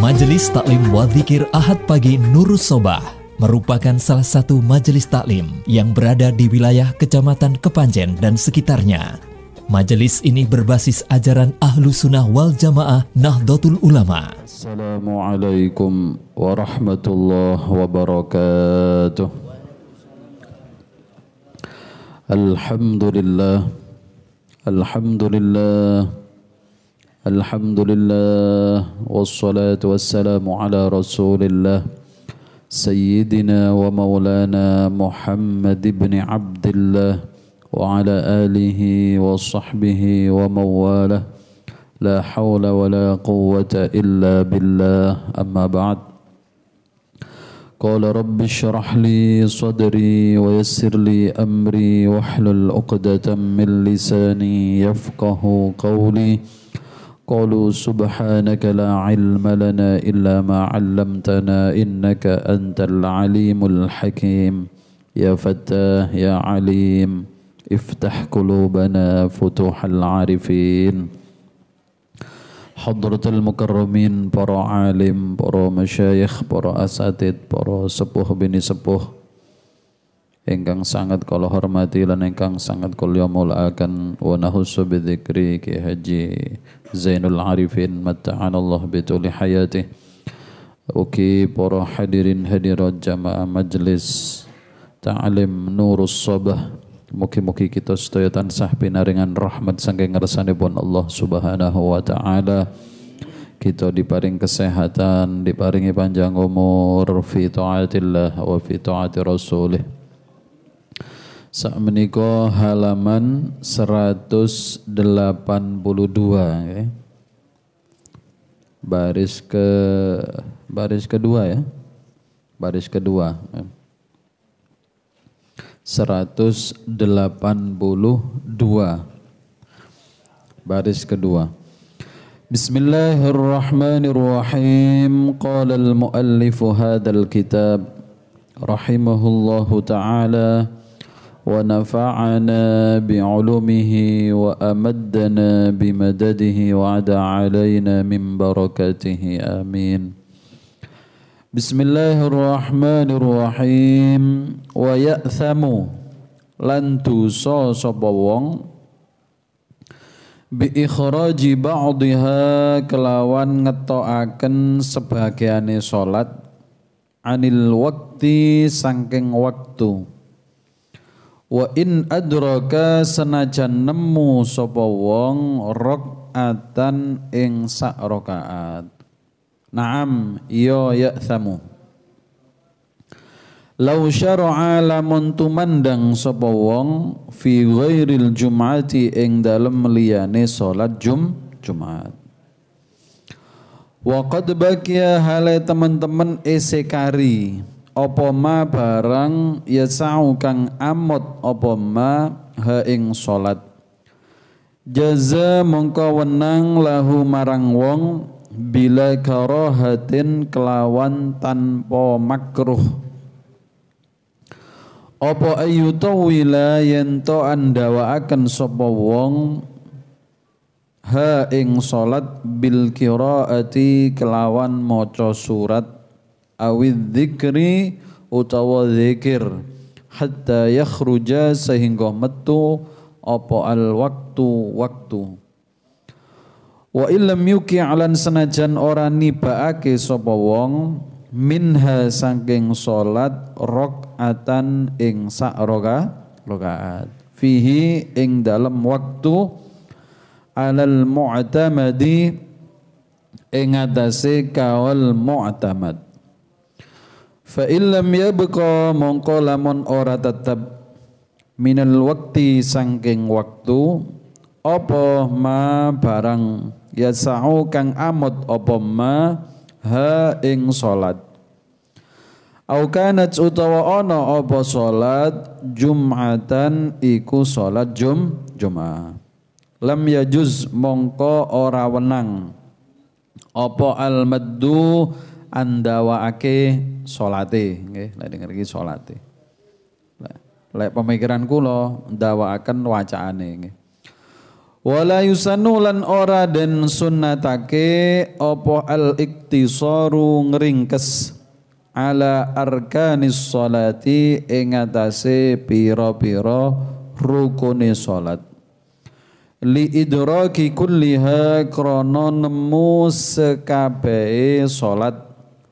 Majelis Taklim Wadzikir Ahad Pagi Nurus Sobah merupakan salah satu majelis taklim yang berada di wilayah Kecamatan Kepanjen dan sekitarnya. Majelis ini berbasis ajaran Ahlu Sunnah wal Jamaah Nahdlatul Ulama. Assalamualaikum warahmatullahi wabarakatuh. Alhamdulillah. Alhamdulillah. الحمد لله والصلاة والسلام على رسول الله سيدنا ومولانا محمد بن عبد الله وعلى آله وصحبه ومواله لا حول ولا قوة إلا بالله أما بعد قال رب اشرح لي صدري ويسر لي أمري واحلل عقدة من لساني يفقه قولي قالوا سبحانك لا علم لنا إلا ما علمتنا إنك أنت العليم الحكيم يا فتاه يا عليم افتح قلوبنا فتوح العارفين حضرة المكرمين برا عالم برا مشايخ برا أساتذ برا سبوه بني سبوه ingkang sangat kula hormati lan ingkang sangat kula muliakan wa nahussu bi dzikri ki haji Zainul Arifin matta'anallahu Allah tuli hayatih Oke para hadirin hadirat jamaah majlis ta'lim nurus sabah mugi-mugi kita sedaya tansah pinaringan rahmat saking ngersanipun Allah Subhanahu wa taala kita diparing kesehatan, diparingi panjang umur fi taatillah wa fi taati rasulih. Sakmenika halaman 182 ya. Baris ke baris kedua ya. Baris kedua. Ya. 182 baris kedua Bismillahirrahmanirrahim qala al-muallif hadzal kitab rahimahullahu ta'ala ونفعنا بعلومه وأمدنا بمدده وعد علينا من بركاته آمين بسم الله الرحمن الرحيم ويأثم لن kelawan salat anil wakti sangking waktu Wa in adraka senajan nemu sapa wong rakaatan ing sak rakaat. Naam iya ya'thamu. Lau syara'a lamun tumandang sapa wong fi ghairil jum'ati ing dalem liyane salat jum Jumat. Wa qad bakiya hale teman-teman esekari. kari apa ma barang yasau kang amot apa ma ha ing salat jaza mongko wenang lahu marang wong bila karahatin kelawan tanpa makruh apa ayutawila yento akan sapa wong ha ing salat bil qiraati kelawan maca surat awid dzikri utawa dzikir hatta yakhruja sehingga metu apa al waktu waktu wa illam yuki alan senajan ora nibaake sapa wong minha saking salat rakaatan ing sak roka rakaat fihi ing dalam waktu alal mu'tamadi ing atase kawal mu'tamad Fa illam yabqa mongko lamun ora tetep minal waqti sangking waktu apa ma barang ya sa'u kang amot apa ma ha ing salat au kana utawa ana apa salat jumatan iku salat jum jumat lam yajuz mongko ora wenang apa al maddu andawaake solati, nggih lek denger iki salate lek pemikiran kula ndawaaken wacaane nggih wala yusannu lan ora den sunnatake opo al iktisaru ngringkes ala arkanis salati ingatase piro pira-pira rukune salat li idraki kulliha krana nemu sekabehe salat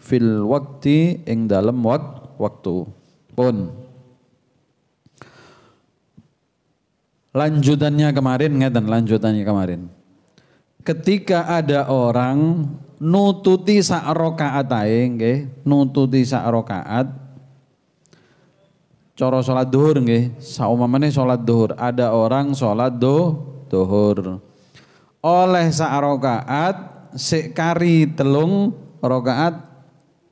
fil waktu ing dalam wak waktu pun lanjutannya kemarin ngeten lanjutannya kemarin ketika ada orang nututi sak rakaat ae nggih nututi sak rakaat cara salat zuhur nggih saumamane salat zuhur ada orang salat do zuhur oleh sak rakaat sik kari telung rokaat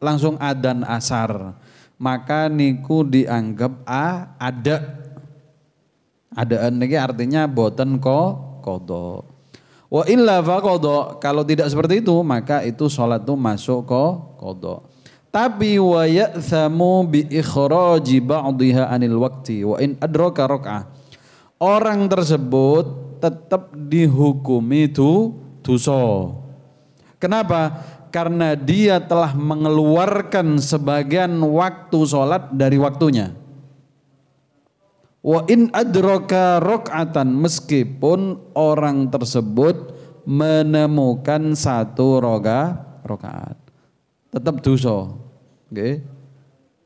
langsung adan asar. Maka niku dianggap a ada. Adaan niki artinya boten ko kodo. Wa illa fa kodo. Kalau tidak seperti itu maka itu sholat itu masuk ko kodo. Tapi wa ya'thamu bi ikhraji ba'diha anil wakti wa in adraka raka'ah. Orang tersebut tetap dihukumi itu dosa. Kenapa? karena dia telah mengeluarkan sebagian waktu sholat dari waktunya. Wa in adroka rokatan meskipun orang tersebut menemukan satu roga rokaat tetap duso, okay.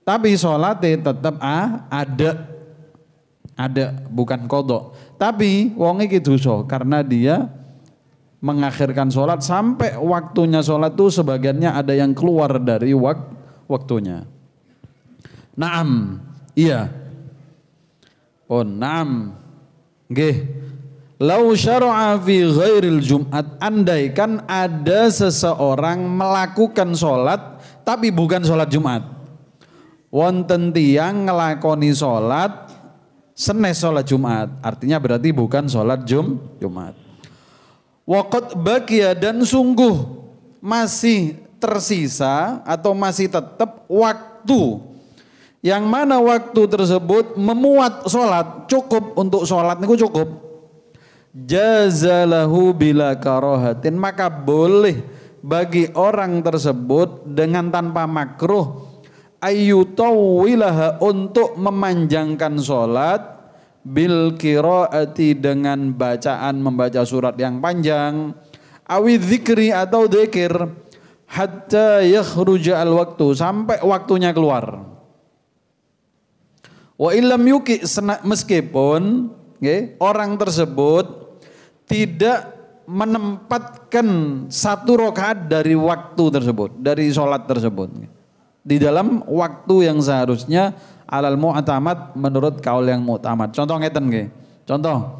tapi sholat tetap a ah, ada ada bukan kodok tapi wongi iki duso karena dia mengakhirkan sholat sampai waktunya sholat tuh sebagiannya ada yang keluar dari wak waktunya. Naam, iya. Oh, naam. Nggih. Lau syara'a fi ghairil Jumat andaikan ada seseorang melakukan sholat tapi bukan sholat Jumat. Wonten tiang ngelakoni sholat senes sholat Jumat. Artinya berarti bukan sholat Jum Jumat. Wakot bagia dan sungguh masih tersisa atau masih tetap waktu yang mana waktu tersebut memuat sholat cukup untuk sholat niku cukup jazalahu bila karohatin maka boleh bagi orang tersebut dengan tanpa makruh ayyutawwilaha untuk memanjangkan sholat bil qiraati dengan bacaan membaca surat yang panjang awi zikri atau dekir hatta yakhruja al waktu sampai waktunya keluar wa illam yuki meskipun okay, orang tersebut tidak menempatkan satu rokaat dari waktu tersebut dari sholat tersebut di dalam waktu yang seharusnya alal mu'tamad menurut kaul yang mu'tamad. Contoh ngeten nggih. Contoh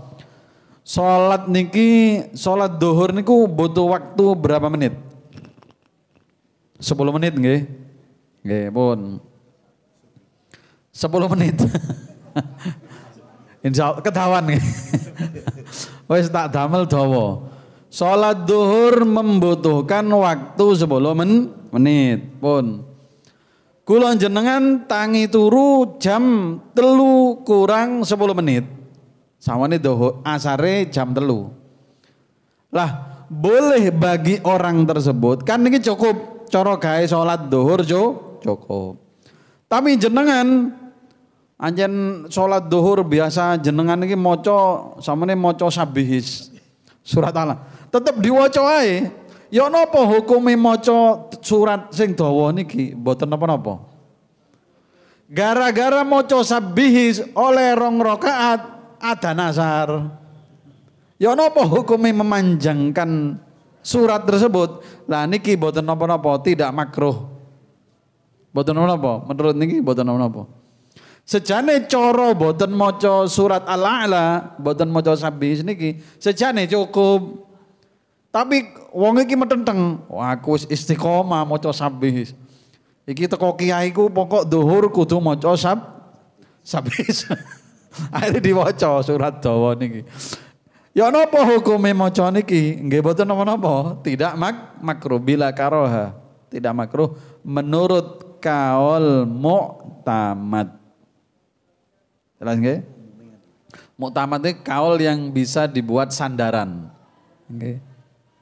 Salat niki, salat duhur niku butuh waktu berapa menit? 10 menit nggih. Nggih, pun. 10 menit. Insya Allah ketahuan nggih. Wis tak damel dawa. Salat duhur membutuhkan waktu 10 men menit, pun. Kulon jenengan tangi turu jam telu kurang 10 menit. sama Sawane doho asare jam telu. Lah boleh bagi orang tersebut kan ini cukup coro gawe sholat dohur jo cukup. Tapi jenengan anjen sholat dohur biasa jenengan ini moco sama ini moco sabihis surat Allah. Tetap diwaco aja Ya napa hukume maca surat sing dawa niki mboten napa-napa. Gara-gara maca sabih oleh rong rakaat ada nasar. Ya napa hukume memanjangkan surat tersebut? Lah niki mboten napa-napa, tidak makruh. Mboten napa-napa, menurut niki mboten napa-napa. Sejane coro mboten maca surat Al-A'la, mboten maca sabih niki, sejane cukup tapi wong iki metenteng, wah aku wis istiqomah maca sabih. Iki teko ku pokok duhur kudu maca sab sabih. Akhirnya diwaca surat dawa niki. Ya napa hukume maca niki? Nggih boten napa-napa, tidak mak makruh bila karoha. Tidak makruh menurut kaul muktamad. Jelas nggih? Muktamad itu kaul yang bisa dibuat sandaran. Nggih. Okay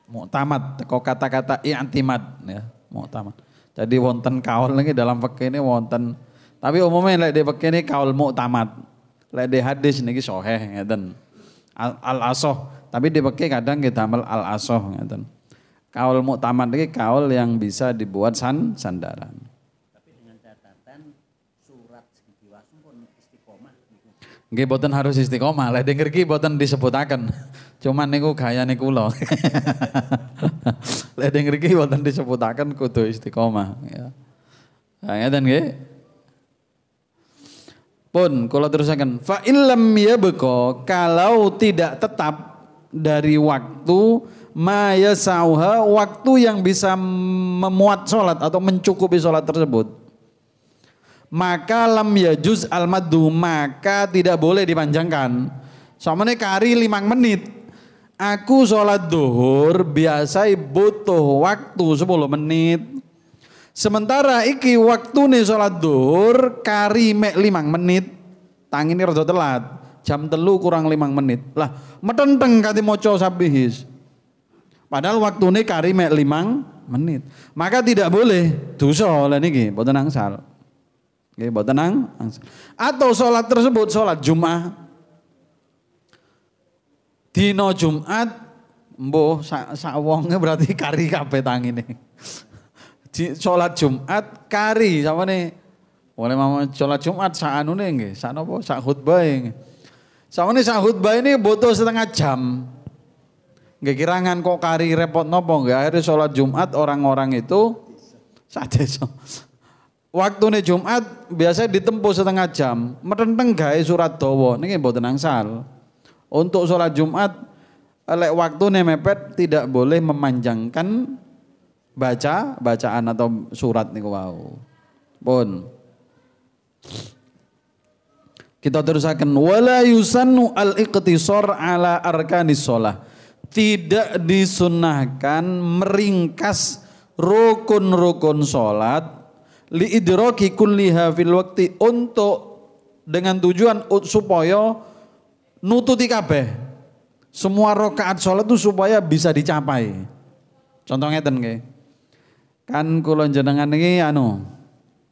muktamad teko kata-kata i'timad ya muktamad jadi wonten kaul lagi dalam fikih ini wonten tapi umumnya lek di fikih ini kaul muktamad lek di hadis niki sahih ngeten al, al asoh tapi di fikih kadang kita ambil al asoh ngeten kaul muktamad niki kaul yang bisa dibuat san sandaran Nggih boten harus istiqomah, lek denger ki boten disebutaken. Cuman niku gayane kula. lek denger ki boten disebutaken kudu istiqomah ya. Ha ngeten nggih. Pun kula terusaken, fa illam yabqa kalau tidak tetap dari waktu maya sauha waktu yang bisa memuat sholat atau mencukupi sholat tersebut maka lam yajuz al maddu maka tidak boleh dipanjangkan Soalnya kari limang menit aku sholat duhur biasa butuh waktu 10 menit sementara iki waktu nih sholat duhur kari mek limang menit tang ini rada telat jam telu kurang limang menit lah metenteng kati moco sabihis padahal waktu nih kari mek limang menit maka tidak boleh dosa oleh niki buat angsal Nggih mboten nang atau sholat tersebut sholat Jumat. Dino Jumat mboh sawonge sa berarti kari kabeh tangine. Di sholat Jumat kari sama nih. Oleh mama sholat Jumat sak anune nggih, sak napa sak khutbah nggih. nih sak khutbah ini butuh setengah jam. gak kirangan kok kari repot nopo nggih akhirnya sholat Jumat orang-orang itu saja so waktu nih Jumat biasa ditempuh setengah jam merenteng gaya surat dawa niki mboten angsal untuk sholat Jumat lek waktu nih mepet tidak boleh memanjangkan baca bacaan atau surat nih wow pun kita terusakan wala yusannu al iqtisar ala arkanis sholah tidak disunahkan meringkas rukun-rukun sholat liidroki kulliha fil waktu untuk dengan tujuan supaya nututi kabeh semua rokaat sholat itu supaya bisa dicapai Contohnya ten, ke kan kulo jenengan ini anu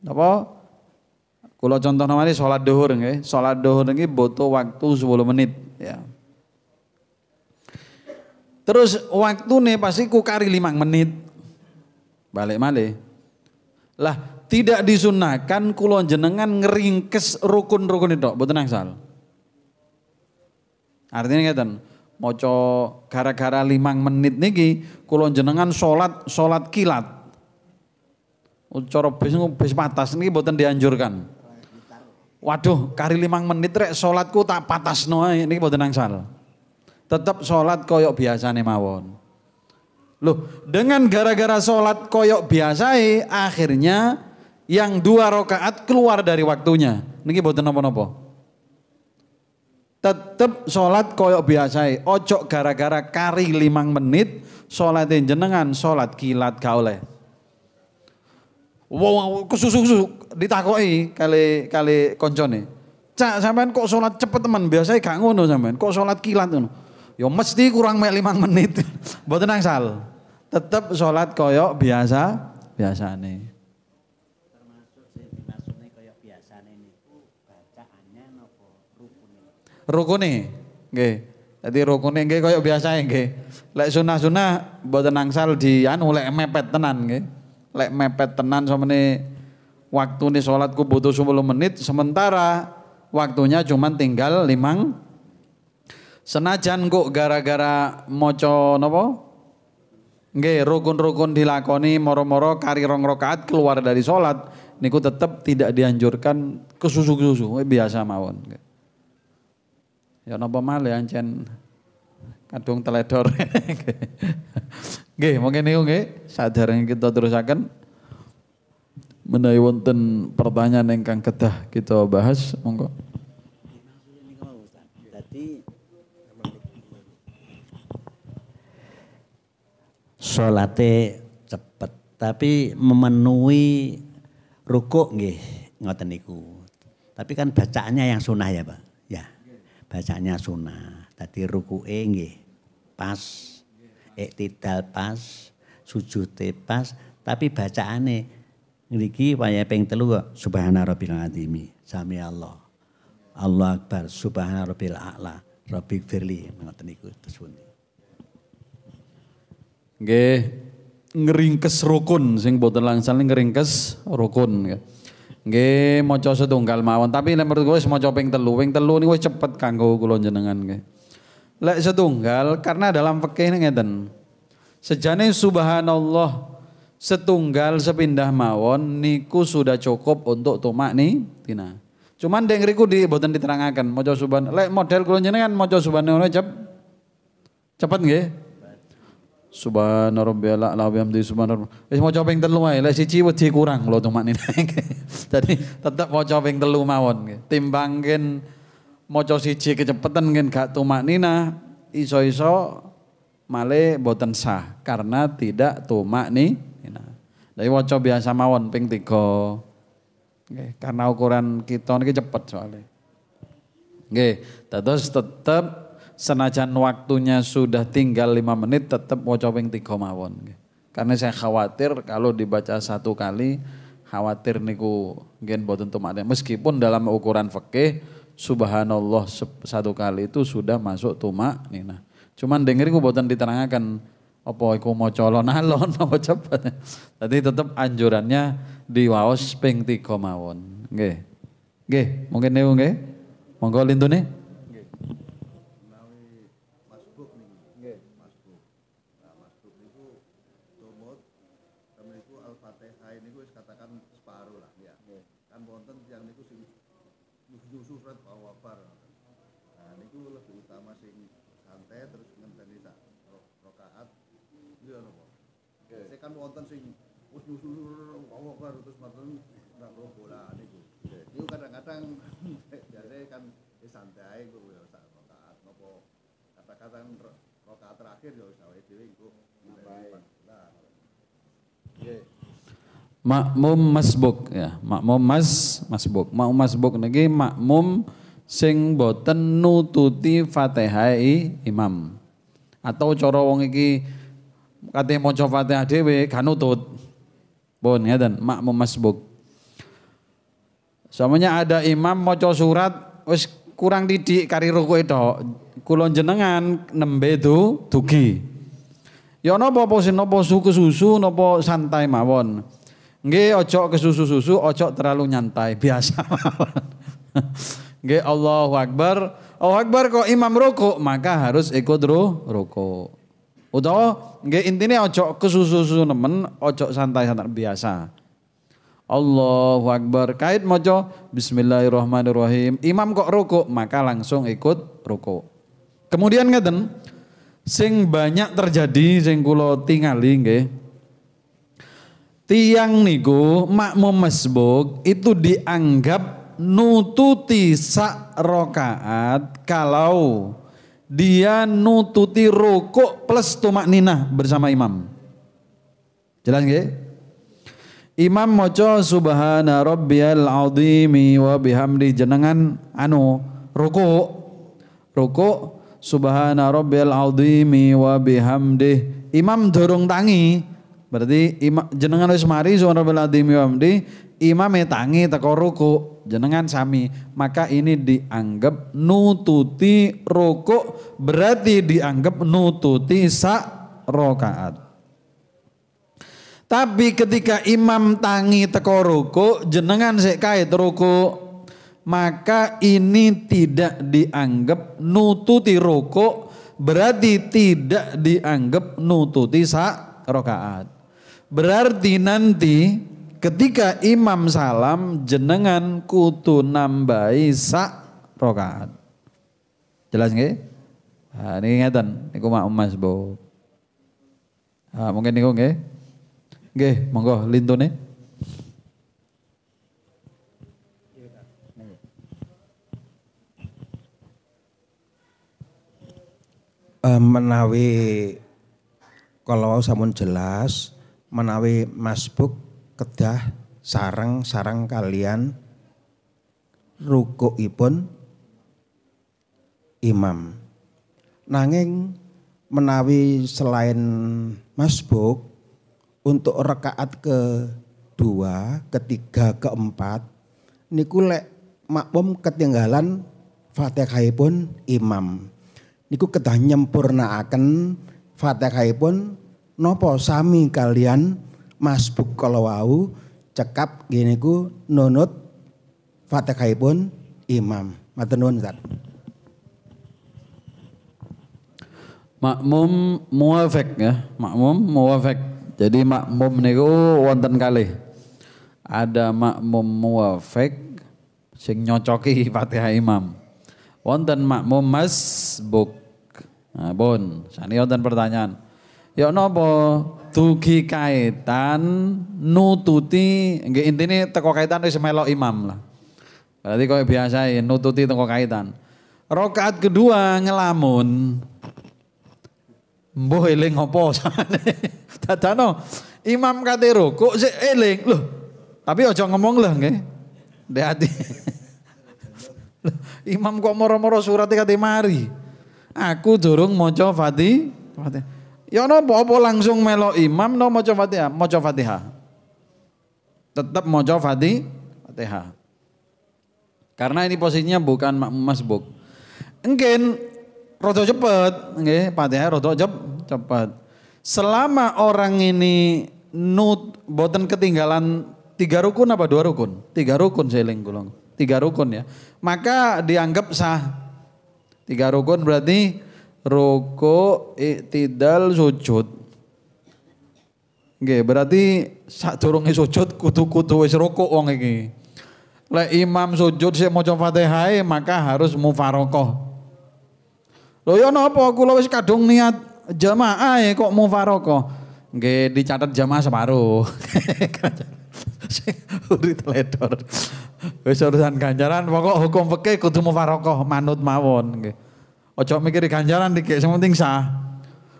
apa kulo contoh namanya sholat duhur nggih sholat duhur ini butuh waktu 10 menit ya terus waktu nih pasti ku kari limang menit balik malih lah tidak disunahkan kulon jenengan ngeringkes rukun-rukun itu, buat tenang sal. Artinya ngeten, moco gara-gara limang menit niki kulon jenengan sholat sholat kilat. ucoro bis bis patas niki tenang dianjurkan. Waduh, kari limang menit rek sholatku tak patas ini buat tenang sal. Tetap sholat koyok biasa nih mawon. Loh, dengan gara-gara sholat koyok biasai, akhirnya yang dua rakaat keluar dari waktunya. Niki boten napa nopo Tetap sholat koyok biasa, ojo gara-gara kari limang menit sholat jenengan sholat kilat gak oleh. Wow, kususu kususu ditakoi kali kali koncone. Cak sampean kok sholat cepet teman biasa. gak ngono sampean. Kok sholat kilat tuh. Yo ya mesti kurang mek limang menit. nang angsal. Tetap sholat koyok biasa biasa nih. rukune nggih. Dadi rukune nggih kaya biasa nggih. Lek sunah-sunah mboten nangsal di anu lek mepet tenan nggih. Lek mepet tenan waktu nih sholatku butuh 10 menit sementara waktunya cuman tinggal limang senajan kok gara-gara moco nopo rukun-rukun dilakoni moro-moro kari rong rokaat keluar dari sholat niku tetap tidak dianjurkan kesusu-susu eh, biasa mawon. Nggih. Ya napa malih ancen kadung teledor. Nggih, mungkin niku nggih sadereng kita terusaken menawi wonten pertanyaan ingkang kedah kita bahas monggo. Solate cepet tapi memenuhi rukuk nggih ngoten niku. Tapi kan bacaannya yang sunah ya, Pak bacanya sunnah. Tadi ruku nggih pas, iktidal pas, sujute pas, tapi bacaane ngriki waya ping telu subhana rabbil azimi sami Allah. Allah akbar subhana rabbil a'la rabbi firli ngoten niku terus Nggih ngeringkes rukun sing boten langsane ngeringkes rukun nggih. Nge, maca setunggal mawon, tapi nek menurut gue wis maca ping telu ping 3 cepet kanggo kula jenengan Nge. Lek setunggal karena dalam fikih ngeten. Sejane subhanallah setunggal sepindah mawon niku sudah cukup untuk tumak nih tina. Cuman dek ngriku di boten mau Mojo suban, Lek model kula jenengan maca subhanallah cep cepet nggih. Subhana rabbiyal a'la wa bihamdihi subhana Wis eh, maca ping telu wae. Lek siji wedi kurang lho tumakne. Jadi tetap maca ping telu mawon. Timbang ken maca siji kecepetan ken gak tumaknina iso-iso male boten sah karena tidak tumakni. Jadi waca biasa mawon ping 3. Nggih, karena ukuran kita niki cepet soalnya. Nggih, terus tetap senajan waktunya sudah tinggal lima menit tetap wocoping tiga mawon. Karena saya khawatir kalau dibaca satu kali khawatir niku gen boten tumaknya. Meskipun dalam ukuran fikih subhanallah satu kali itu sudah masuk tumak nina. Cuman dengeri ku boten diterangkan apa iku mau colon alon apa cepet. Tadi tetap anjurannya diwaos ping tiga mawon. Nggih. Nggih, mungkin niku nggih. Monggo lintune. makmum masbuk ya makmum mas masbuk makmum masbuk niki makmum sing boten nututi fatihai imam atau cara wong iki kate maca Fatihah dhewe gak nutut pun ngeten makmum masbuk samanya ada imam maca surat wis kurang didik kari rukuke tok kula jenengan nembe itu dugi ya napa posin sing suku susu napa santai mawon Nggih ojo ke susu susu ojo terlalu nyantai, biasa. Nggih Allahu Akbar. Allahu Akbar kok imam ruku, maka harus ikut ru ruku. Udah, nggih intinya ojo ke susu susu nemen, ojo santai-santai biasa. Allahu Akbar. Kait mojo Bismillahirrahmanirrahim. Imam kok ruku, maka langsung ikut ruku. Kemudian ngeten, sing banyak terjadi sing kulo tingali nggih tiang niku makmum mesbuk itu dianggap nututi sak rokaat kalau dia nututi rokok plus tumak ninah bersama imam. Jelas nggih? Imam moco subhana rabbiyal azimi wa bihamdi jenengan anu rokok Rukuk subhana rabbiyal azimi wa bihamdi. Imam dorong tangi, Berarti ima, jenengan wis mari bela amdi imam tangi teko ruku jenengan sami maka ini dianggap nututi ruku berarti dianggap nututi sak rokaat. Tapi ketika imam tangi teko ruku jenengan sik kait ruku maka ini tidak dianggap nututi ruku berarti tidak dianggap nututi sak rokaat. Berarti nanti ketika imam salam jenengan kutu nambahi sak rokaat. Jelas nggih? Nah, ini ngeten, niku mak emas bu. Nah, mungkin niku nggih. Nggih, monggo lintune. Eh, menawi kalau samun jelas menawi masbuk kedah sarang-sarang kalian rukukipun imam. Nanging menawi selain masbuk untuk rekaat ke dua, ketiga, keempat niku lek makmum ketinggalan fatihahipun imam. Niku kedah nyempurnaaken fatihahipun nopo sami kalian masbuk wau cekap gini ku nunut pun imam. Matur nuwun Makmum muafek ya, makmum muafek Jadi makmum niku wonten kali Ada makmum muafek sing nyocoki Fatihah Imam. Wonten makmum masbuk. Nah, bon, sani pertanyaan. Ya nopo dugi kaitan nututi nggih intine teko kaitan wis melok imam lah. Berarti kau biasa ya nututi teko kaitan. Rakaat kedua ngelamun. Mbah eling opo sakjane? Dadano imam kate rukuk sik eling. Loh, tapi aja ngomong lah nggih. Ndek ati. imam kok moro-moro surati kate mari. Aku durung maca fatih Ya napa apa langsung melo imam no mojo Fatihah, mojo Fatihah. Tetap maca Fatihah. Karena ini posisinya bukan masbuk. Mungkin rodo cepet, nggih, Fatihah rodo cepat. cepet. Selama orang ini nut boten ketinggalan tiga rukun apa dua rukun? Tiga rukun seling gulung. Tiga rukun ya. Maka dianggap sah. Tiga rukun berarti ruku, iktidal, sujud. Oke, berarti durunge sujud kudu-kudu wis rukuk wong iki. Lek imam sujud sik maca Fatihah maka harus mufarokoh. Lho ya napa kula wis kadung niat jamaah e kok mufarokoh. Nggih, dicatat jamaah separuh. Urit teledor. Wis urusan ganjaran pokok hukum fikih kudu mufarokoh manut mawon nggih. Ojo mikir ganjaran dike. sing penting sah.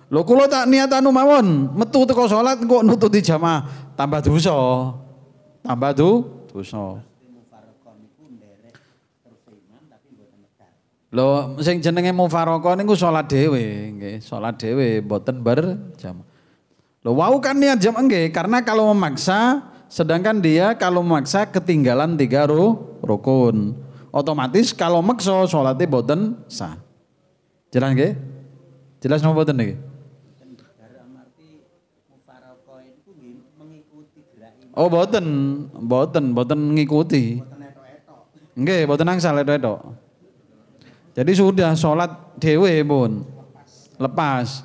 Lho kula tak niat anu mawon, metu teko salat kok nututi jamaah, tambah dosa. Tambah du dosa. Lho sing jenenge mufaraka niku salat dhewe, nggih, salat dhewe mboten berjamaah. Lho wau kan niat jam nggih, karena kalau memaksa sedangkan dia kalau memaksa ketinggalan tiga ru, rukun. Otomatis kalau maksa salate boten sah. Jelas nggih? Jelas napa mboten niki? Oh, boten, boten, boten ngikuti. Nggih, boten angsal salat etok Jadi sudah sholat dewe pun lepas.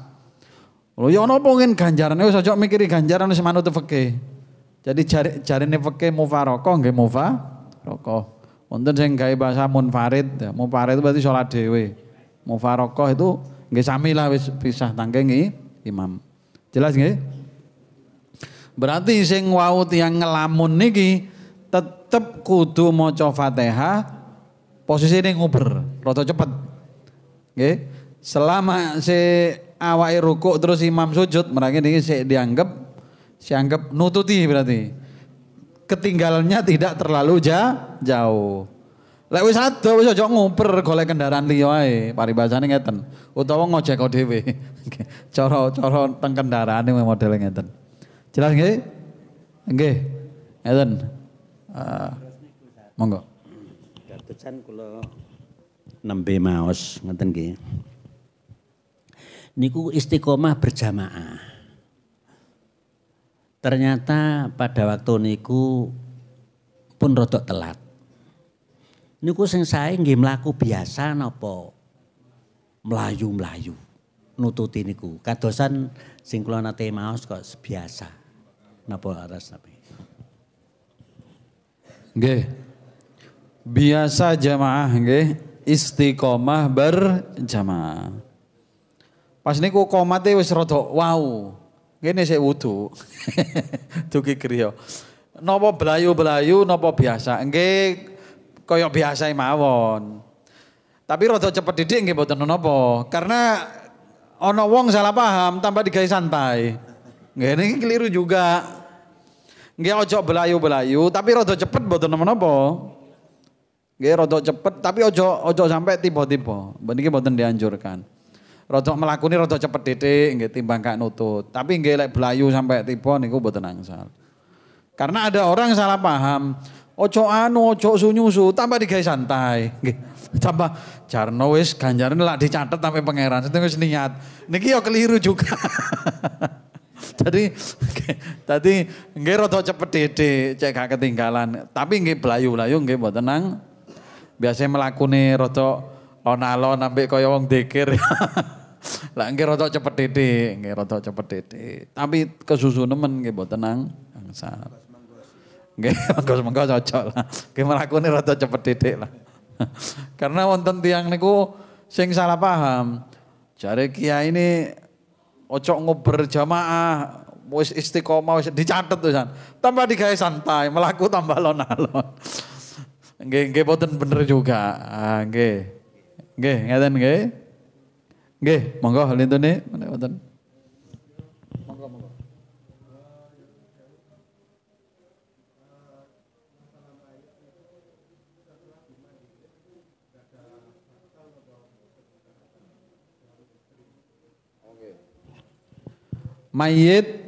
lo yo ya ana apa ngen ganjarane ya wis aja mikiri ganjaran wis manut feke. Jadi jari jarine fikih mufarokoh nggih mufarokoh. Wonten saya nggak bahasa munfarid, ya. munfarid berarti sholat dewe. Mufarokoh itu nggih sami lah wis pisah tangke imam. Jelas nggih? Berarti sing wau yang ngelamun niki tetep kudu maca Fatihah ini nguber, rada cepet. Nggih. Selama si awake rukuk terus imam sujud mereka niki si dianggap dianggap nututi berarti. Ketinggalannya tidak terlalu jauh. Lek wis ado wis aja nguper golek kendaraan liya ae. Paribasane ngeten. Utawa ngojek dhewe. Cara-cara teng kendaraane modele ngeten. Jelas nggih? Nggih. Ngeten. Uh, monggo. Gatusan kula nembe maos ngeten nggih. Niku istiqomah berjamaah. Ternyata pada waktu niku pun rodok telat niku sing sae nggih mlaku biasa napa mlayu-mlayu nututi niku kadosan sing kula nate maos kok biasa napa aras napa nggih biasa jamaah nggih istiqomah berjamaah pas niku komate wis rada wow ngene sik wudu dugi kriyo. napa belayu-belayu napa biasa nggih koyok biasa mawon. Tapi rada cepet didik nggih mboten napa. Karena ana wong salah paham tambah digawe santai. Nggih niki keliru juga. Nggih ojo belayu-belayu tapi rada cepet mboten napa-napa. Nggih rada cepet tapi ojo ojo sampai tiba-tiba. Niki mboten dianjurkan. Rada melakuni rada cepet didik, nggih timbang gak nutut. Tapi nggih lek belayu sampai tiba niku mboten angsal. Karena ada orang salah paham ojo anu, ojo sunyusu, tambah digawe santai. Nggih. Tambah jarno wis ganjaran lak dicatet sampai pangeran. Itu wis niat. Niki yo ya keliru juga. Jadi tadi nggih rada cepet dede cek gak ketinggalan. Tapi nggih blayu-blayu nggih mboten tenang, biasanya melakune rada onalo nambah sampai kaya wong dikir. Lah nggih rada cepet dede nggih rada cepet dede Tapi kesusu nemen nggih mboten tenang angsal. Nggih, monggo-monggo cocok lah. Nggih mlakune rada cepet titik lah. Karena wonten tiang niku sing salah paham. Jare kiai ini ojo ngobrol jamaah, wis istiqomah wis dicatet tulisan. Tambah digawe santai, melaku tambah lon-alon. Nggih, nggih boten bener juga. Ah, nggih. Nggih, ngeten nggih. Nggih, monggo lintune menika wonten. mayit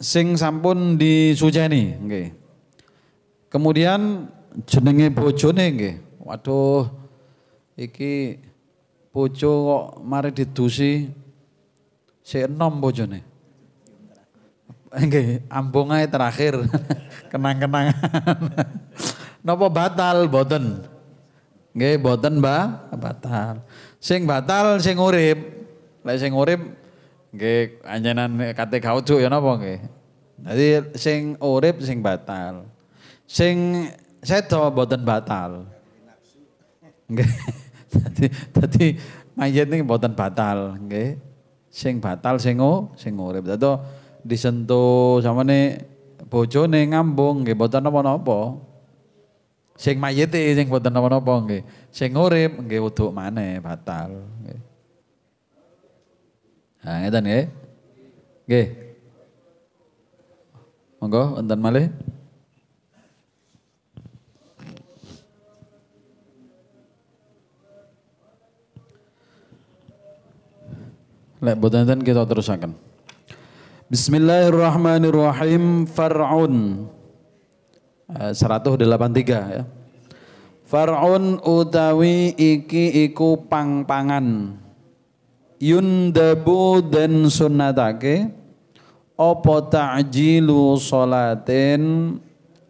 sing sampun disuceni nggih. Kemudian jenenge bojone nggih. Waduh iki bojo kok mari didusi si enom bojone. Nggih, ambongae terakhir. Kenang-kenangan. Nopo batal boten? Nggih, boten, ba, Batal. Sing batal sing urip. Lek sing urip Nggih, anjenan kate kaucuk ya napa nggih. Dadi sing urip sing batal. Sing sedo mboten batal. Nggih. Dadi dadi mayit niki mboten batal, nggih. Sing batal sing o, sing urip. Dato disentuh samane bojone ngambung nggih mboten napa-napa. Sing mayite sing mboten napa-napa nggih. Sing urip nggih uduk maneh batal, nggih. Nah, ngeten nggih. Nggih. Monggo enten malih. Lek boten kita terusaken. Bismillahirrahmanirrahim. Far'un. 183 eh, ya. Far'un utawi iki iku pang-pangan yundabu dan sunnatake apa ta'jilu salatin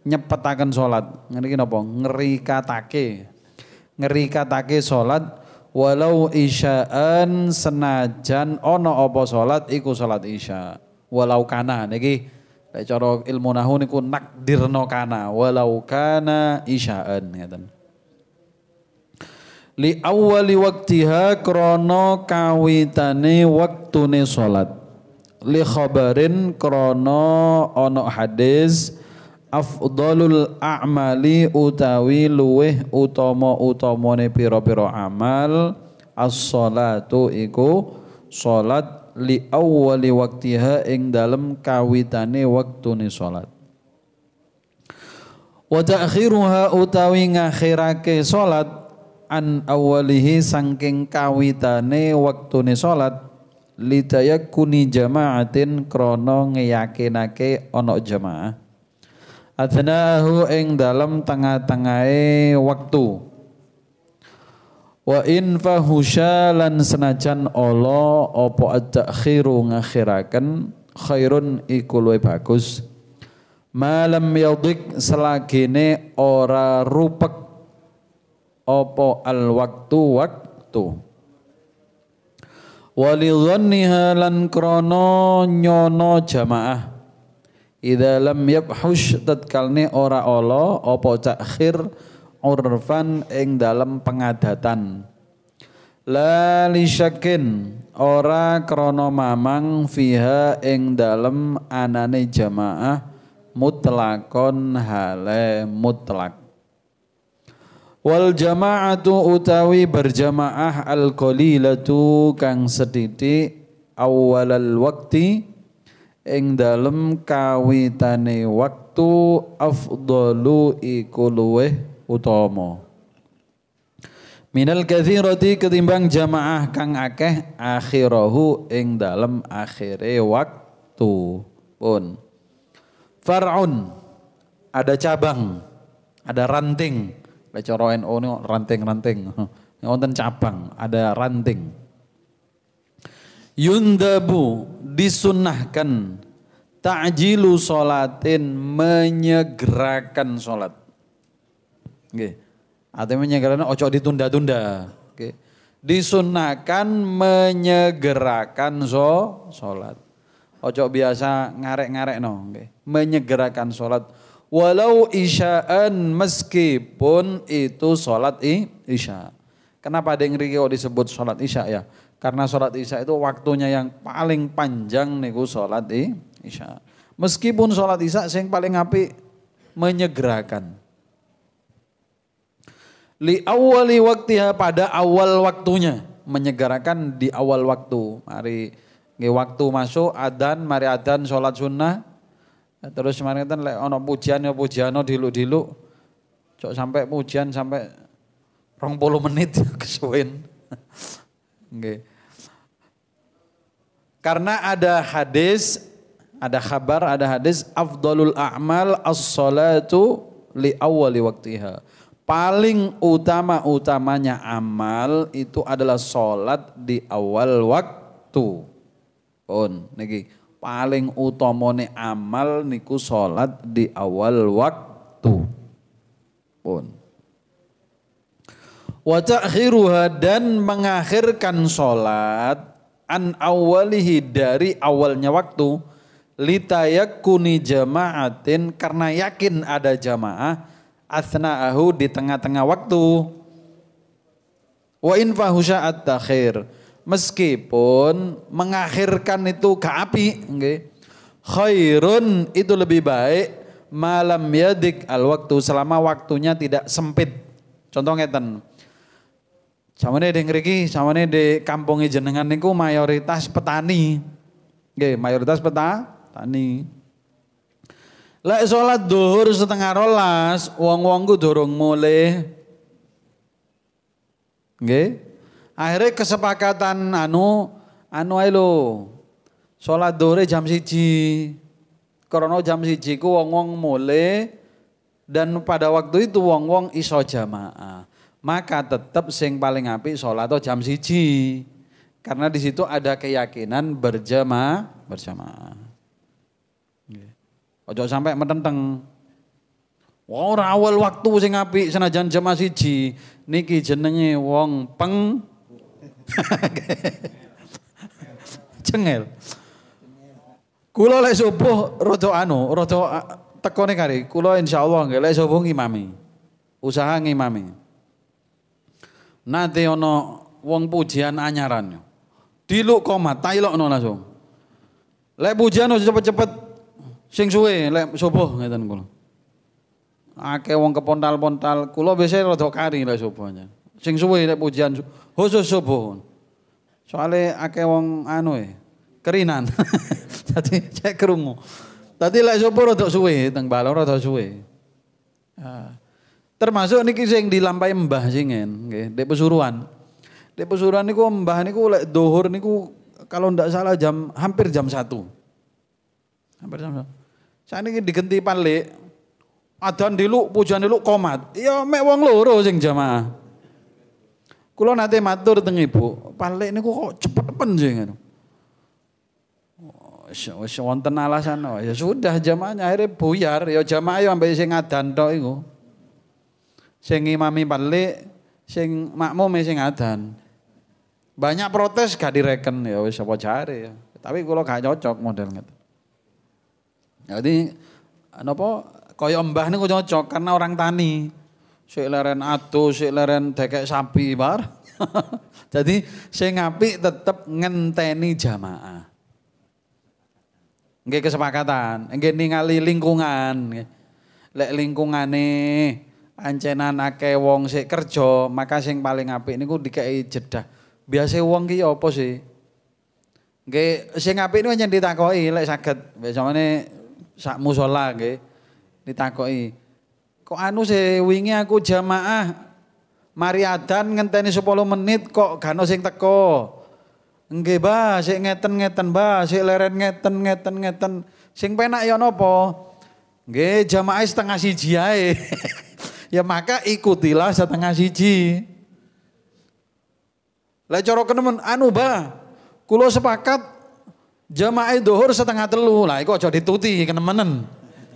nyepetaken salat ngeri napa ngerikatake ngerikatake salat walau isyaan senajan ono apa salat iku salat isya walau kana niki lek cara ilmu nahu niku nakdirno kana walau kana isyaan ngeten li awali waktiha krono kawitane waktune salat li khabarin krono ono hadis afdalul a'mali utawi luweh utama utamane pira-pira amal as-salatu iku salat li awali waktiha ing dalem kawitane waktune salat wa ta'khiruha utawi ngakhirake salat an awalihi sangking kawitane waktune lidaya kuni jamaatin krono ngeyakinake ana jamaah adnahu ing dalam tengah-tengahe waktu Wa in fahusya senajan Allah opo at-takhiru ngakhiraken khairun iku bagus. Malam yadik selagine ora rupek opo al waktu waktu walidhanniha lan krono nyono jamaah Ida lam yabhush tatkalne ora ala opo cakhir urfan ing dalam pengadatan la lisyakin ora krono mamang fiha ing dalam anane jamaah mutlakon hale mutlak Wal jama'atu utawi berjamaah al qalilatu kang sedidik awalal wakti ing dalem kawitane waktu afdalu iku luweh utama. Minal kathirati ketimbang jamaah kang akeh akhirahu ing dalem akhire waktu pun. Far'un ada cabang, ada ranting Lek cara NU niku ranting-ranting. Wonten cabang, ada ranting. Yundabu disunnahkan ta'jilu solatin menyegerakan sholat. Nggih. Artinya menyegerakan ojo ditunda-tunda. Nggih. Disunnahkan menyegerakan so sholat. Ojo biasa ngarek-ngarek no. Nggih. Menyegerakan sholat. Walau isya'an meskipun itu sholat isya. Kenapa ada yang kok disebut sholat isya ya? Karena sholat isya itu waktunya yang paling panjang niku sholat isya. Meskipun sholat isya yang paling api menyegerakan. Li awali waktiha pada awal waktunya. Menyegerakan di awal waktu. Mari waktu masuk adan, mari adan sholat sunnah Terus kemarin kan lek ono pujian ya pujiano diluk-diluk. Cok sampai pujian sampai rong puluh menit kesuwen. Nggih. Karena ada hadis, ada kabar, ada hadis afdalul a'mal as-salatu li awali waktiha. Paling utama-utamanya amal itu adalah sholat di awal waktu. On, niki paling utamane amal niku salat di awal waktu pun wa ta'khiruha dan mengakhirkan salat an awalihi dari awalnya waktu litayakuni jama'atin karena yakin ada jamaah asna'ahu di tengah-tengah waktu wa in at-takhir meskipun mengakhirkan itu ke api okay. khairun itu lebih baik malam yadik al waktu selama waktunya tidak sempit contoh ngeten sama Samane di sama nih di kampung jenengan niku mayoritas petani. okay, mayoritas peta, tani. Lek salat duhur setengah rolas, uang uangku dorong mulai, mulih. Nggih, Akhirnya kesepakatan anu anu ae sholat Salat dore jam siji. Karena jam siji ku wong-wong mulai dan pada waktu itu wong-wong iso jamaah. Maka tetap sing paling api sholat atau jam siji. Karena di situ ada keyakinan berjamaah, berjamaah. Ojo sampai menenteng Wong awal waktu sing apik senajan jamaah siji niki jenenge wong peng Cengel. Kulo lek subuh rada anu, rada ah, tekone kari. Kula insyaallah nggih lek subuh ngimami. Usaha ngimami. Nate ono wong pujian anyaran. Diluk koma, tailokno langsung. Lek pujian cepet-cepet sing suwe lek subuh ngeten kulo. Akeh wong kepontal-pontal, kulo biasanya rada kari lek subuhnya. Sing suwe nek pujian khusus subuh. Soale akeh wong anu e, kerinan. Dadi cek kerungu. Dadi lek subuh rada suwe, teng balon rada suwe. Termasuk niki sing dilampahi Mbah singen nggih, ndek pesuruan. Ndek pesuruan niku Mbah niku lek dohor niku kalau ndak salah jam hampir jam satu. Hampir jam 1. Saya ini digenti palik. Adan diluk, pujian diluk komat. Ya mek wong loro sing jamaah. Kulo nate matur teng ibu, palik niku kok cepet-cepen jenengan. Oh, wis wonten alasan oh, ya sudah jamaahnya akhirnya buyar ya jamaah yo ambek sing ngadan tok iku. Sing imami palik, sing makmum sing ngadan. Banyak protes gak direken ya wis apa jare ya. Tapi kulo gak cocok model gitu. Jadi napa anu kaya mbah niku cocok karena orang tani sik leren ado, sik leren dekek sapi bar Jadi sing apik tetep ngenteni jamaah. Nggih kesepakatan, nggih ningali lingkungan. Lek lingkungane ancenan akeh wong sik kerja, maka sing paling apik niku dikei jedah. Biasa wong ki apa sih? Nggih sing apik niku nyen ditakoki lek saged besokne sak musola nggih ditakoki. Kok anu wingi aku jamaah mari adan ngenteni 10 menit kok gano sing teko. Nggih, Mbah, sik ngeten-ngeten, Mbah, sik leren ngeten-ngeten-ngeten. Sing penak ya napa? Nggih, jamaah setengah siji ae. ya maka ikutilah setengah siji. Lah cara kenemen anu, Mbah, Kulo sepakat jamaah dohur setengah telu. Lah iku aja dituti kenemenen.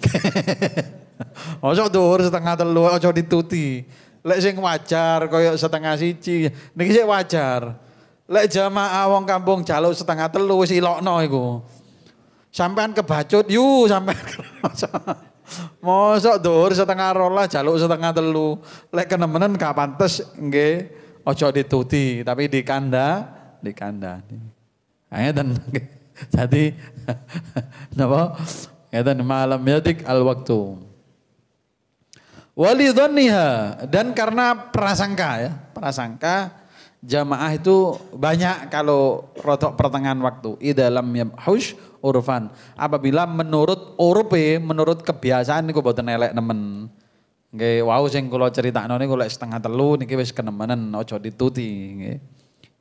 Ojo dhuwur setengah telu, ojo dituti. Lek sing wajar koyo setengah siji, niki sik wajar. Lek jamaah wong kampung jaluk setengah telu wis ilokno iku. Sampean kebacut yu sampean. Mosok dhuwur setengah rolas jaluk setengah telu. Lek kenemenen gak pantes nggih ojo dituti, tapi dikanda, dikanda. tadi Jadi napa? Ngeten malam yatik al waktu wali Walidhonniha dan karena prasangka ya, prasangka jamaah itu banyak kalau rotok pertengahan waktu. I dalam yabhus urfan. Apabila menurut urupe, menurut kebiasaan niku boten elek nemen. Nggih, wau sing kula critakno niku lek setengah telu niki wis kenemenen aja dituti nggih.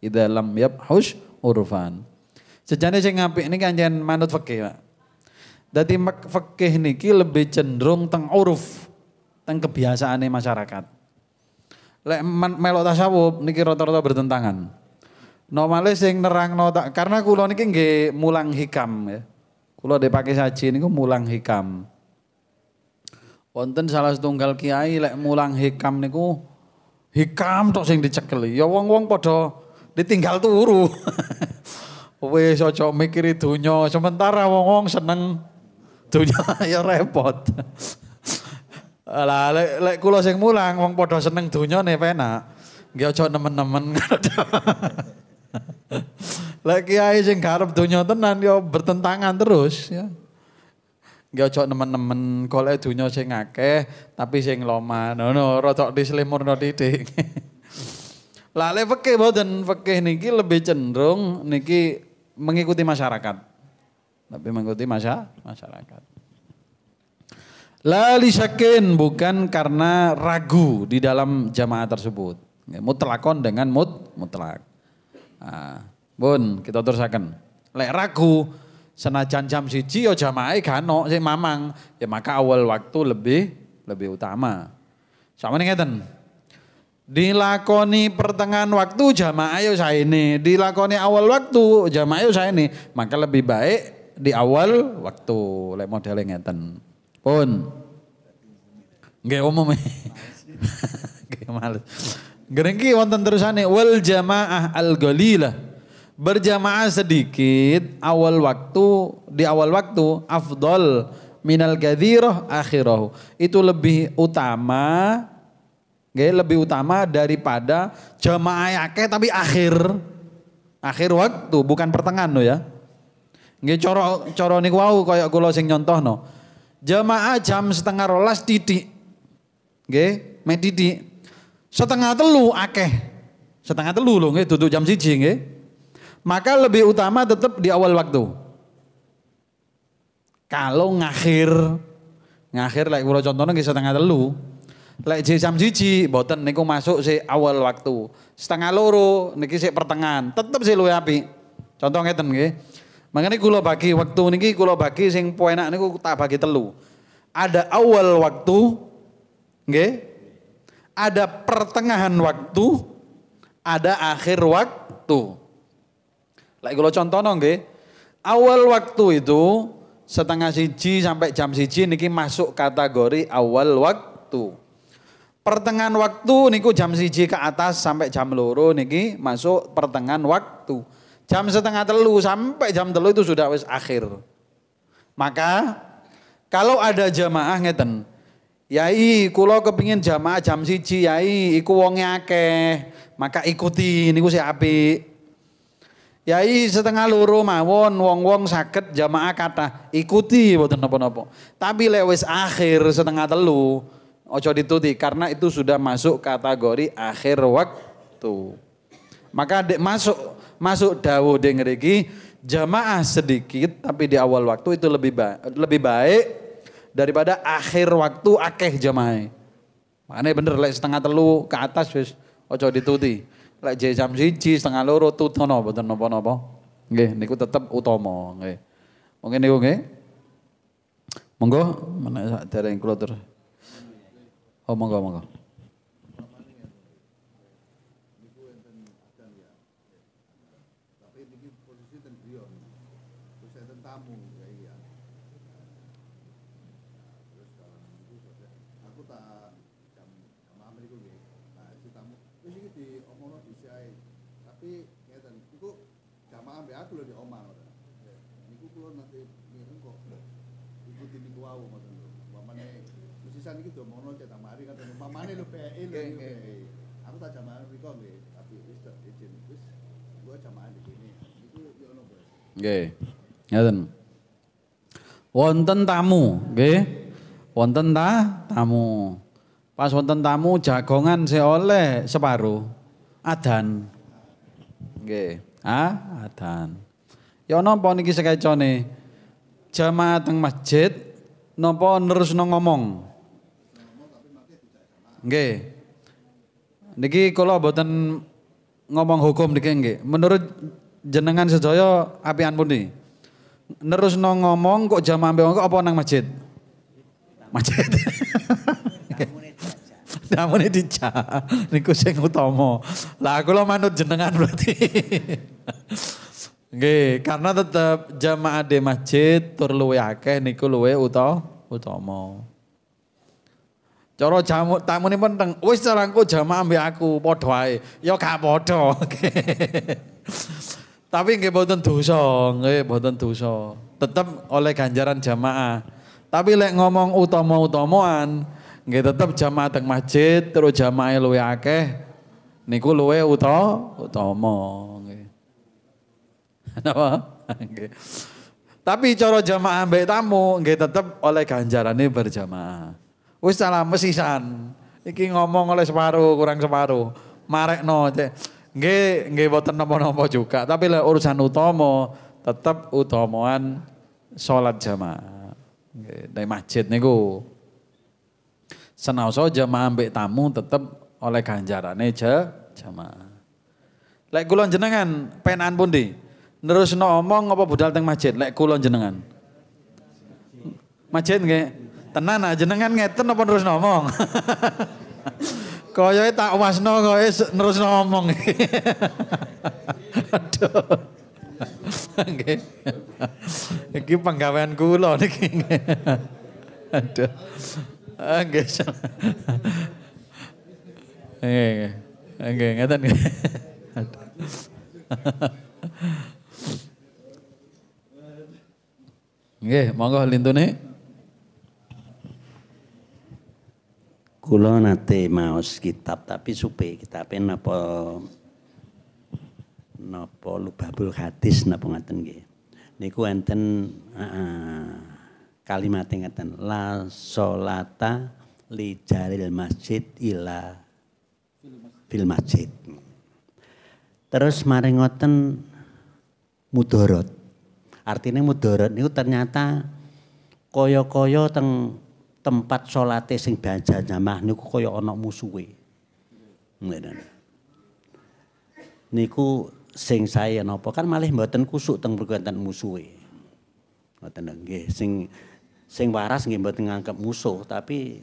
I dalam yabhus urfan. Sejane sing ini niki anjen manut fikih, Pak. Dadi fikih niki lebih cenderung teng uruf teng kebiasaan masyarakat. Lek melok tasawuf niki rata-rata bertentangan. Normalnya sing no tak karena kulo niki nggih mulang hikam ya. Kula dipakai saji niku mulang hikam. Wonten salah setunggal kiai lek mulang hikam niku hikam tok sing dicekeli. Ya wong-wong padha ditinggal turu. Wis aja mikiri dunya, sementara wong-wong seneng dunya ya repot. Lah lek lek kula sing mulang wong padha seneng donya ne penak. Nggih aja nemen-nemen. lek kiai sing garap donya tenan ya bertentangan terus ya. Nggih aja nemen-nemen golek donya sing akeh tapi sing loma. Ngono rada dislimurna titik. Lah lek fikih mboten fikih niki lebih cenderung niki mengikuti masyarakat. Tapi mengikuti masa masyarakat. Lali syakin bukan karena ragu di dalam jamaah tersebut. Ya, mutlakon dengan mut mutlak. Nah, bun, kita terusakan. Lek ragu senajan jam siji yo ya jamaah kano si mamang, ya maka awal waktu lebih lebih utama. Sama nih ngeten. Dilakoni pertengahan waktu jamaah ayo ya saya ini, dilakoni awal waktu jamaah ayo saya ini, maka lebih baik di awal waktu lek modelnya ngeten pun nggak umum. nggak malas. Gerengki wonten terusane wal jamaah al ghalilah. Berjamaah sedikit awal waktu di awal waktu afdol minal gadhirah akhiroh. Itu lebih utama nggih lebih utama daripada jamaah yake tapi akhir akhir waktu bukan pertengahan lo ya. Nggih coro coro nih wau kayak kula sing nyontoh no. Jamaah jam setengah rolas didik. Oke, medidik. Setengah telu akeh. Setengah telu loh, nge, duduk jam siji Nge. Maka lebih utama tetap di awal waktu. Kalau ngakhir ngakhir lek like, kula contohnya nggih setengah telu. Lek like, jam siji boten niku masuk si awal waktu. Setengah loro niki si pertengahan, tetep si luwe apik. Contoh ngeten nggih. Makanya kulo bagi waktu niki kulo bagi sing poenak niku tak bagi telu. Ada awal waktu, nggih. Ada pertengahan waktu, ada akhir waktu. Lagi lo contoh nggih. Awal waktu itu setengah siji sampai jam siji niki masuk kategori awal waktu. Pertengahan waktu niku jam siji ke atas sampai jam loro niki masuk pertengahan waktu Jam setengah telu sampai jam telu itu sudah wis akhir. Maka kalau ada jamaah ngeten, Yai, kulo kepingin jamaah jam siji, yai, iku wongnya akeh, maka ikuti, niku si api. Yai setengah luru mawon, wong-wong sakit jamaah kata, ikuti, boten nopo-nopo. Tapi lewis akhir setengah telu, ojo dituti, karena itu sudah masuk kategori akhir waktu. Maka dek masuk masuk dawuh ding jamaah sedikit tapi di awal waktu itu lebih baik lebih baik daripada akhir waktu akeh jamaah. Makanya bener lek setengah telu ke atas wis ojo dituti. Lek jam siji setengah loro tutono mboten napa-napa. Nggih niku tetep utomo, nggih. Mungkin niku nggih. Monggo menak sak dereng kula terus. Oh monggo monggo. Nggih. Ngaten. Wonten tamu, nggih. Wonten ta tamu. Pas wonten tamu jagongan se oleh separuh. Adan. Nggih. Ah, adan. Ya napa niki sekecone? Jamaah teng masjid napa nerusno ngomong? Nggih. Niki kula boten ngomong hukum niki nggih. Menurut jenengan sedaya apian Budi, Nerus no ngomong kok jam ampe kok apa nang masjid? Masjid. ini dija. Niku sing utama. Lah lo manut jenengan berarti. Nggih, karena tetap jamaah di masjid tur luwe akeh niku luwe uta utama. Cara jamu tamune pun teng wis cara jamaah mbek aku padha ae. Ya gak Tapi nggih boten dosa, nggih boten dosa. Tetap oleh ganjaran jamaah. Tapi lek ngomong utama-utamaan, nggih tetap jamaah teng masjid, terus jamaah luwe akeh niku luwe uta utama nggih. Napa? Nggih. Tapi cara jamaah mbek tamu nggih tetap oleh ganjarane berjamaah. Wis salah mesisan. Iki ngomong oleh separuh, kurang separuh. Marekno cek. Nggih, nggih boten napa-napa juga, tapi lah urusan utama tetap utamaan sholat jamaah. Dari masjid niku. Senaoso jamaah ambek tamu tetap oleh ganjarane jamaah. Lek kula jenengan penan pundi? Nerusno omong apa budal teng masjid lek kula jenengan? Masjid nggih. Tenan ah, jenengan ngeten apa terus ngomong? Kaya tak wasno kaya terus ngomong. Aduh. Iki penggawean kula niki. Aduh. Ah, nggih. Nggih, Aduh. Nggih, monggo lintune. Nggih. Kula nate maos kitab tapi supe kitabnya napa napa lubabul hadis napa ngaten nggih. Niku enten uh, kalimat ngeten la solata li jaril masjid ila fil masjid. Terus maringoten mudorot. Artinya mudorot niku ternyata koyo-koyo teng tempat sholatnya sing baca jamaah niku kaya ana musuhe. nih. Niku sing saya nopo kan malih mboten kusuk teng perkuatan musuhe. Ngoten nggih sing sing waras nggih mboten nganggep musuh tapi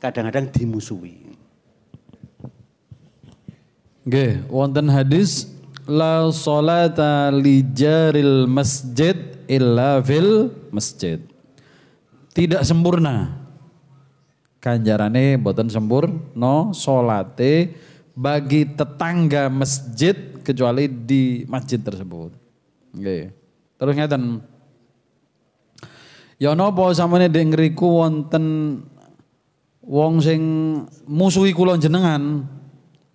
kadang-kadang dimusuhi. Nggih, wonten hadis la salata lijaril masjid illa fil masjid tidak sempurna. Kanjarane boten no solate bagi tetangga masjid kecuali di masjid tersebut. Oke, Okay. Terus ngeten. Ya no sampeyan samane ngriku wonten wong sing musuhi kula jenengan.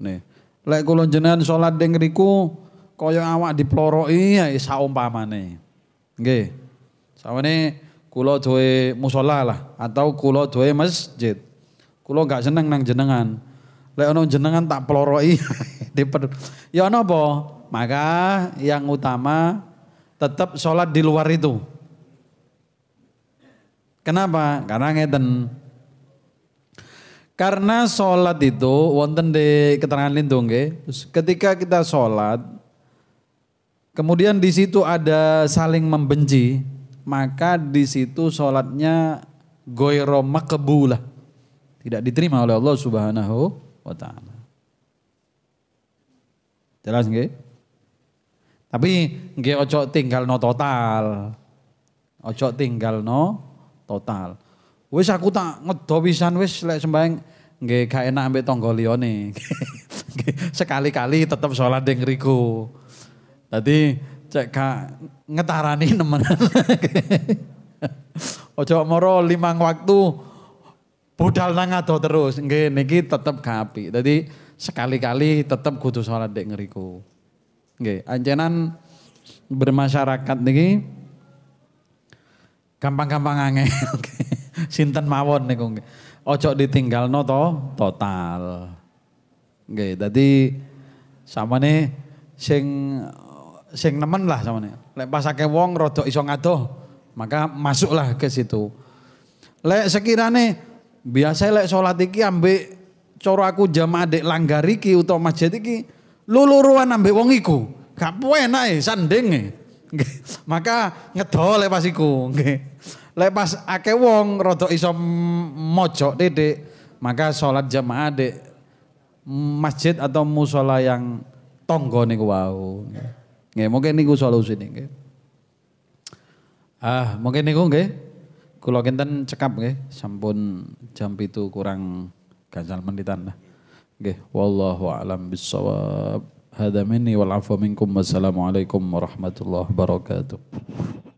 Nih. Lek kula jenengan salat ning kaya awak diploroki ya saumpamane. Nggih. nih? kulo duwe musola lah atau kulo duwe masjid. Kulo gak seneng nang jenengan. Lek ono jenengan tak peloroi. ya ono apa? Maka yang utama tetap sholat di luar itu. Kenapa? Karena ngeten. Karena sholat itu wonten di keterangan lindung, ke? ketika kita sholat, kemudian di situ ada saling membenci, maka di situ sholatnya goiro makabulah. Tidak diterima oleh Allah subhanahu wa ta'ala. Jelas nggih? Tapi nggih ojo tinggal no total. Ojo tinggal no total. Wis aku tak ngedo pisan wis lek sembahyang nggih gak enak ambek tangga Sekali-kali tetap sholat ning riku. Tadi cek gak ngetarani nemenan. Ojo moro limang waktu budal nang ado terus. Nggih niki tetep kapi apik. Dadi sekali-kali tetep kudu salat dek ngeriku. Nggih, anjenan bermasyarakat niki gampang-gampang angel. Sinten mawon niku nggih. Ojo ditinggalno to total. Nggih, dadi nih sing sing nemen lah sama nih. Lek ake wong rodok isong ngadoh, maka masuklah ke situ. Lek sekirane biasa lek sholat iki ambek coro aku jamaah dek langgar iki utawa masjid iki luluruan ambek wong iku. Gak enak e, e. maka ngedol lek pas iku. Lek akeh wong rodok iso mojok dedek, maka sholat jamaah dek masjid atau musola yang tonggo nih wau. Wow. Nggih, mungkin niku solusine nggih. Ah, mungkin niku nggih. Kula kinten cekap nggih, sampun jam itu kurang ganjal menitan Nggih, wallahu alam bissawab. Hada minni wal afwa minkum. Wassalamualaikum warahmatullahi wabarakatuh.